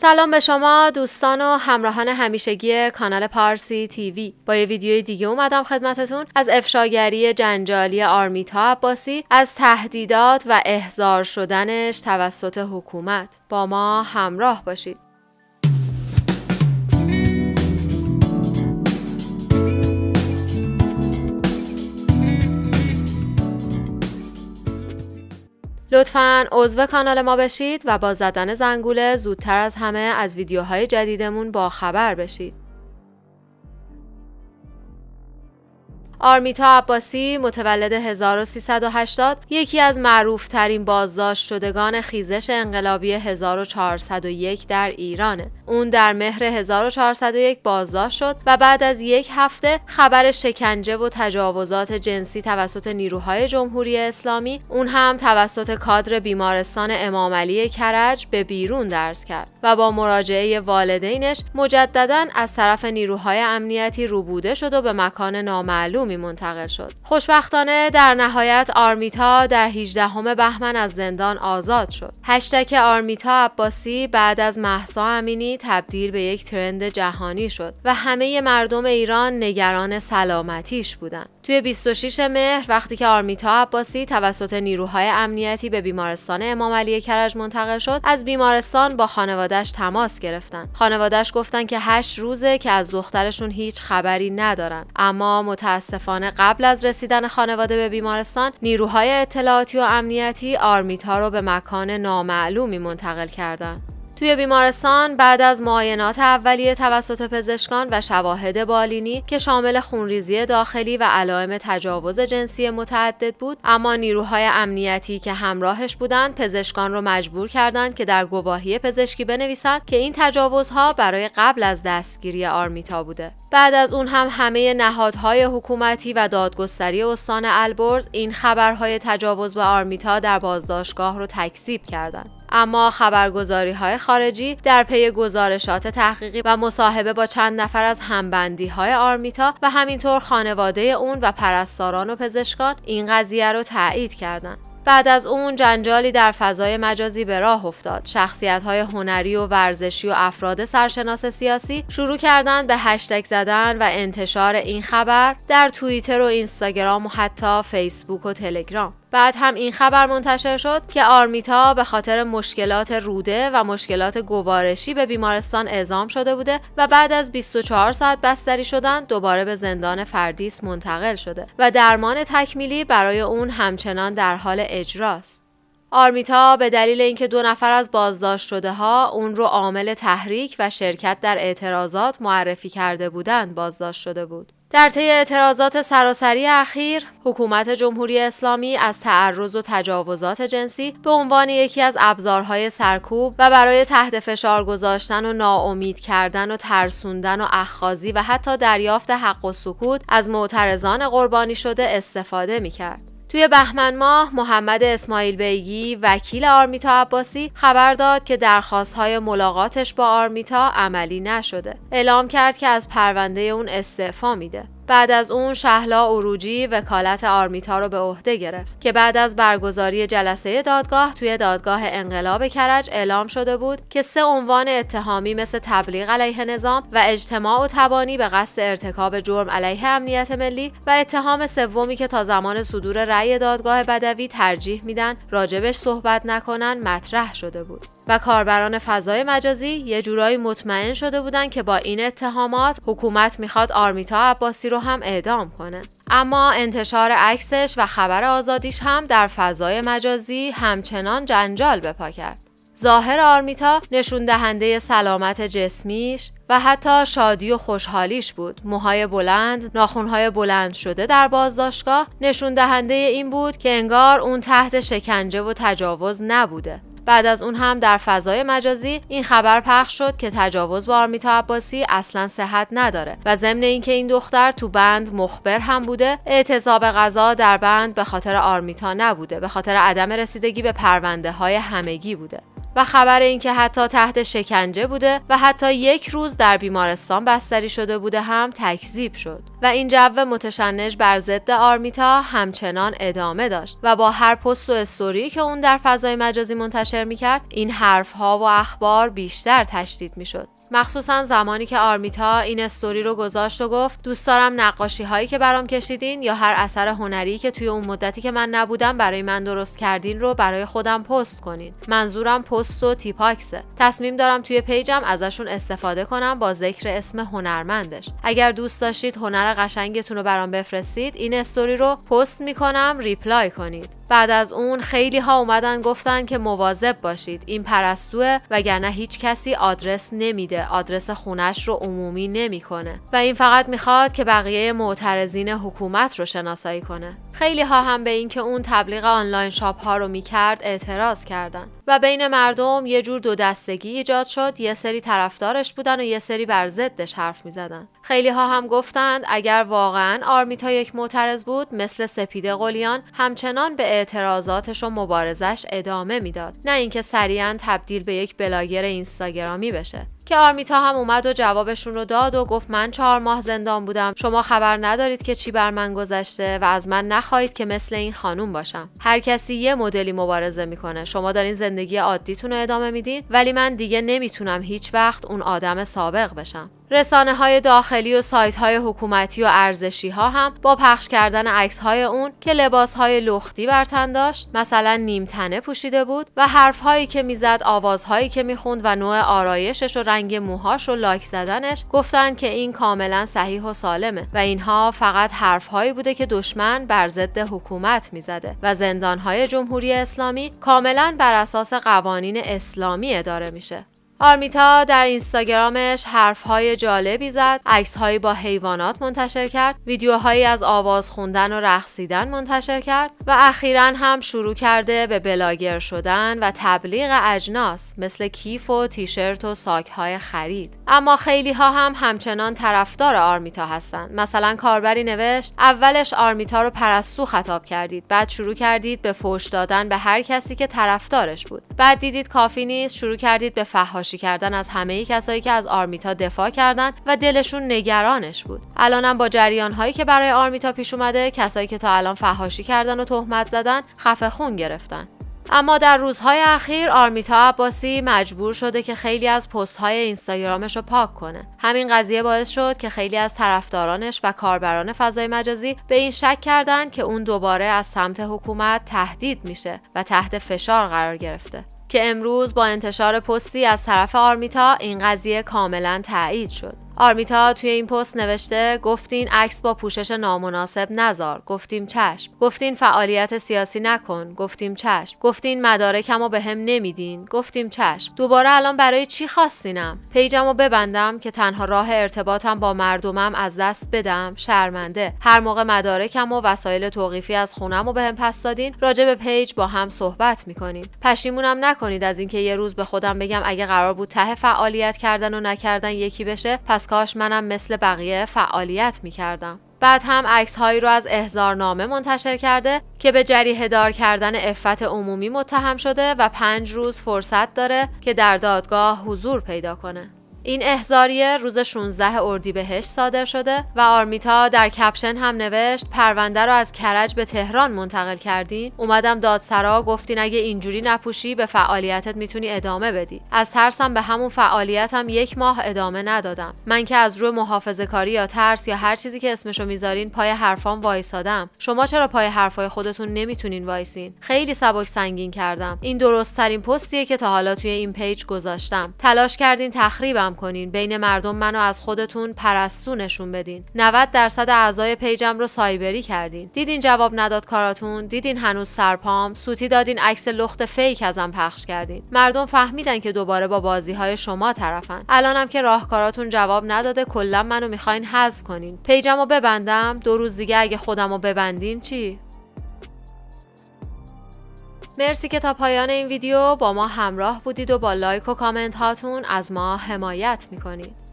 سلام به شما دوستان و همراهان همیشگی کانال پارسی تیوی با یه ویدیوی دیگه اومدم خدمتتون از افشاگری جنجالی آرمیتا عباسی از تهدیدات و احضار شدنش توسط حکومت با ما همراه باشید لطفا عضو کانال ما بشید و با زدن زنگوله زودتر از همه از ویدیوهای جدیدمون با خبر بشید. آرمیتا عباسی متولد 1380 یکی از ترین بازداشت شدگان خیزش انقلابی 1401 در ایرانه اون در مهر 1401 بازداشت شد و بعد از یک هفته خبر شکنجه و تجاوزات جنسی توسط نیروهای جمهوری اسلامی اون هم توسط کادر بیمارستان امام علی کرج به بیرون درس کرد و با مراجعه والدینش مجددا از طرف نیروهای امنیتی روبوده شد و به مکان نامعلومی منتقل شد خوشبختانه در نهایت آرمیتا در 18 بهمن از زندان آزاد شد هشتک آرمیتا عباسی بعد از محسا امینی تبدیل به یک ترند جهانی شد و همه مردم ایران نگران سلامتیش بودند. توی 26 مهر وقتی که آرمیتا عباسی توسط نیروهای امنیتی به بیمارستان امام علی کرج منتقل شد، از بیمارستان با خانوادهش تماس گرفتن. خانوادهش گفتن که 8 روزه که از دخترشون هیچ خبری ندارن. اما متاسفانه قبل از رسیدن خانواده به بیمارستان، نیروهای اطلاعاتی و امنیتی آرمیتا رو به مکان نامعلومی منتقل کردند. توی بیمارستان بعد از معاینات اولیه توسط پزشکان و شواهد بالینی که شامل خونریزی داخلی و علائم تجاوز جنسی متعدد بود اما نیروهای امنیتی که همراهش بودند پزشکان رو مجبور کردند که در گواهی پزشکی بنویسند که این تجاوزها برای قبل از دستگیری آرمیتا بوده بعد از اون هم همه نهادهای حکومتی و دادگستری استان البرز این خبرهای تجاوز به آرمیتا در بازداشتگاه رو تکذیب کردند اما خبرگزاری خارجی در پی گزارشات تحقیقی و مصاحبه با چند نفر از همبندی های آرمیتا و همینطور خانواده اون و پرستاران و پزشکان این قضیه رو تایید کردند. بعد از اون جنجالی در فضای مجازی به راه افتاد شخصیت های هنری و ورزشی و افراد سرشناس سیاسی شروع کردند به هشتگ زدن و انتشار این خبر در توییتر و اینستاگرام و حتی فیسبوک و تلگرام بعد هم این خبر منتشر شد که آرمیتا به خاطر مشکلات روده و مشکلات گوارشی به بیمارستان اعزام شده بوده و بعد از 24 ساعت بستری شدن دوباره به زندان فردیس منتقل شده و درمان تکمیلی برای اون همچنان در حال اجراست. آرمیتا به دلیل اینکه دو نفر از بازداشت شده ها اون رو عامل تحریک و شرکت در اعتراضات معرفی کرده بودند بازداشت شده بود. در طی اعتراضات سراسری اخیر حکومت جمهوری اسلامی از تعرض و تجاوزات جنسی به عنوان یکی از ابزارهای سرکوب و برای تحت فشار گذاشتن و ناامید کردن و ترسوندن و اخخازی و حتی دریافت حق و سکوت از معترضان قربانی شده استفاده می کرد. توی بهمن ماه محمد اسماعیل بیگی وکیل آرمیتا عباسی خبر داد که های ملاقاتش با آرمیتا عملی نشده اعلام کرد که از پرونده اون استعفا میده بعد از اون شهلا اروجی وکالت آرمیتا رو به عهده گرفت که بعد از برگزاری جلسه دادگاه توی دادگاه انقلاب کرج اعلام شده بود که سه عنوان اتهامی مثل تبلیغ علیه نظام و اجتماع و تبانی به قصد ارتکاب جرم علیه امنیت ملی و اتهام سومی که تا زمان صدور رأی دادگاه بدوی ترجیح میدن راجبش صحبت نکنن مطرح شده بود و کاربران فضای مجازی یه جورایی مطمئن شده بودن که با این اتهامات حکومت میخواد آرمیتا عباسی رو هم اعدام کنه اما انتشار عکسش و خبر آزادیش هم در فضای مجازی همچنان جنجال به پا کرد ظاهر آرمیتا نشون دهنده سلامت جسمیش و حتی شادی و خوشحالیش بود. موهای بلند، ناخونهای بلند شده در بازداشتگاه نشون دهنده این بود که انگار اون تحت شکنجه و تجاوز نبوده. بعد از اون هم در فضای مجازی این خبر پخش شد که تجاوز با آرمیتا عباسی اصلا صحت نداره و ضمن اینکه این دختر تو بند مخبر هم بوده اعتصاب غذا در بند به خاطر آرمیتا نبوده به خاطر عدم رسیدگی به پرونده های همگی بوده و خبر اینکه حتی تحت شکنجه بوده و حتی یک روز در بیمارستان بستری شده بوده هم تکذیب شد و این جو متشنج بر ضد آرمیتا همچنان ادامه داشت و با هر پست و استوری که اون در فضای مجازی منتشر میکرد این حرفها و اخبار بیشتر تشدید میشد مخصوصا زمانی که آرمیتا این استوری رو گذاشت و گفت دوست دارم نقاشی هایی که برام کشیدین یا هر اثر هنری که توی اون مدتی که من نبودم برای من درست کردین رو برای خودم پست کنین منظورم پست و تیپاکسه تصمیم دارم توی پیجم ازشون استفاده کنم با ذکر اسم هنرمندش اگر دوست داشتید هنر قشنگتون رو برام بفرستید این استوری رو پست میکنم ریپلای کنید بعد از اون خیلی ها اومدن گفتن که مواظب باشید این پرستوه وگرنه هیچ کسی آدرس نمیده آدرس خونش رو عمومی نمیکنه و این فقط میخواد که بقیه معترضین حکومت رو شناسایی کنه خیلی ها هم به اینکه اون تبلیغ آنلاین شاپ ها رو میکرد اعتراض کردن و بین مردم یه جور دو دستگی ایجاد شد یه سری طرفدارش بودن و یه سری بر ضدش حرف زدن. خیلی ها هم گفتند اگر واقعا آرمیتا یک معترض بود مثل سپیده قلیان همچنان به اعتراضاتش و مبارزش ادامه میداد نه اینکه سریعا تبدیل به یک بلاگر اینستاگرامی بشه که آرمیتا هم اومد و جوابشون رو داد و گفت من چهار ماه زندان بودم شما خبر ندارید که چی بر من گذشته و از من نخواهید که مثل این خانوم باشم هر کسی یه مدلی مبارزه میکنه شما دارین زندگی عادیتون رو ادامه میدین ولی من دیگه نمیتونم هیچ وقت اون آدم سابق بشم رسانه های داخلی و سایت های حکومتی و ارزشی ها هم با پخش کردن عکس های اون که لباس های لختی بر تن داشت مثلا نیمتنه پوشیده بود و حرف هایی که میزد آواز هایی که میخوند و نوع آرایشش و رنگ موهاش و لاک زدنش گفتند که این کاملا صحیح و سالمه و اینها فقط حرف هایی بوده که دشمن بر ضد حکومت میزده و زندان های جمهوری اسلامی کاملا بر اساس قوانین اسلامی اداره میشه آرمیتا در اینستاگرامش حرفهای جالبی زد، عکسهایی با حیوانات منتشر کرد، ویدیوهایی از آواز خوندن و رقصیدن منتشر کرد و اخیرا هم شروع کرده به بلاگر شدن و تبلیغ اجناس مثل کیف و تیشرت و ساکهای خرید. اما خیلی ها هم همچنان طرفدار آرمیتا هستند. مثلا کاربری نوشت اولش آرمیتا رو پرستو خطاب کردید، بعد شروع کردید به فوش دادن به هر کسی که طرفدارش بود. بعد دیدید کافی نیست، شروع کردید به فحاش کردن از همه کسایی که از آرمیتا دفاع کردند و دلشون نگرانش بود الانم با جریان هایی که برای آرمیتا پیش اومده کسایی که تا الان فهاشی کردن و تهمت زدن خفه خون گرفتن اما در روزهای اخیر آرمیتا عباسی مجبور شده که خیلی از پستهای اینستاگرامش رو پاک کنه همین قضیه باعث شد که خیلی از طرفدارانش و کاربران فضای مجازی به این شک کردند که اون دوباره از سمت حکومت تهدید میشه و تحت فشار قرار گرفته که امروز با انتشار پستی از طرف آرمیتا این قضیه کاملا تایید شد. آرمیتا توی این پست نوشته گفتین عکس با پوشش نامناسب نزار گفتیم چشم گفتین فعالیت سیاسی نکن گفتیم چشم گفتین مدارکمو به هم نمیدین گفتیم چشم دوباره الان برای چی خواستینم پیجمو ببندم که تنها راه ارتباطم با مردمم از دست بدم شرمنده هر موقع مدارکم و وسایل توقیفی از خونم و به هم پس دادین راجع به پیج با هم صحبت میکنیم پشیمونم نکنید از اینکه یه روز به خودم بگم اگه قرار بود ته فعالیت کردن و نکردن یکی بشه پس کاش منم مثل بقیه فعالیت می کردم. بعد هم عکس هایی رو از نامه منتشر کرده که به جریه دار کردن افت عمومی متهم شده و پنج روز فرصت داره که در دادگاه حضور پیدا کنه. این احزاریه روز 16 اردیبهشت صادر شده و آرمیتا در کپشن هم نوشت پرونده رو از کرج به تهران منتقل کردین اومدم دادسرا گفتین اگه اینجوری نپوشی به فعالیتت میتونی ادامه بدی از ترسم به همون فعالیتم یک ماه ادامه ندادم من که از روی محافظه کاری یا ترس یا هر چیزی که اسمشو میذارین پای حرفام وایسادم شما چرا پای حرفای خودتون نمیتونین وایسین خیلی سبک سنگین کردم این درست ترین پستیه که تا حالا توی این پیج گذاشتم تلاش کردین تخریبم کنین بین مردم منو از خودتون پرستو نشون بدین 90 درصد اعضای پیجم رو سایبری کردین دیدین جواب نداد کاراتون دیدین هنوز سرپام سوتی دادین عکس لخت فیک ازم پخش کردین مردم فهمیدن که دوباره با بازی های شما طرفن الانم که راه راهکاراتون جواب نداده کلا منو میخواین حذف کنین پیجمو ببندم دو روز دیگه اگه خودمو ببندین چی مرسی که تا پایان این ویدیو با ما همراه بودید و با لایک و کامنت هاتون از ما حمایت میکنید